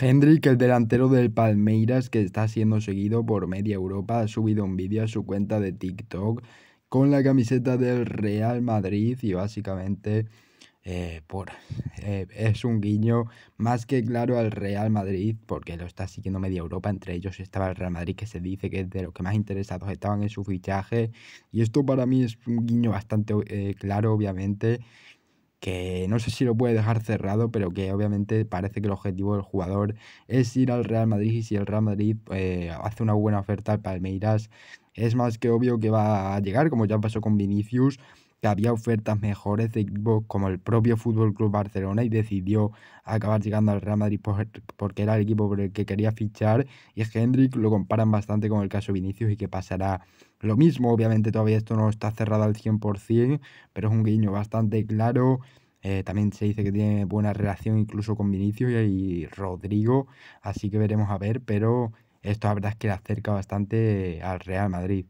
Hendrik, el delantero del Palmeiras, que está siendo seguido por media Europa, ha subido un vídeo a su cuenta de TikTok con la camiseta del Real Madrid y básicamente eh, por, eh, es un guiño más que claro al Real Madrid porque lo está siguiendo media Europa, entre ellos estaba el Real Madrid que se dice que es de los que más interesados estaban en su fichaje y esto para mí es un guiño bastante eh, claro obviamente que no sé si lo puede dejar cerrado, pero que obviamente parece que el objetivo del jugador es ir al Real Madrid y si el Real Madrid eh, hace una buena oferta al Palmeiras, es más que obvio que va a llegar, como ya pasó con Vinicius que había ofertas mejores de equipos como el propio Fútbol Club Barcelona y decidió acabar llegando al Real Madrid porque era el equipo por el que quería fichar. Y Hendrik lo comparan bastante con el caso Vinicius y que pasará lo mismo. Obviamente, todavía esto no está cerrado al 100%, pero es un guiño bastante claro. Eh, también se dice que tiene buena relación incluso con Vinicius y Rodrigo, así que veremos a ver, pero esto la verdad es que le acerca bastante al Real Madrid.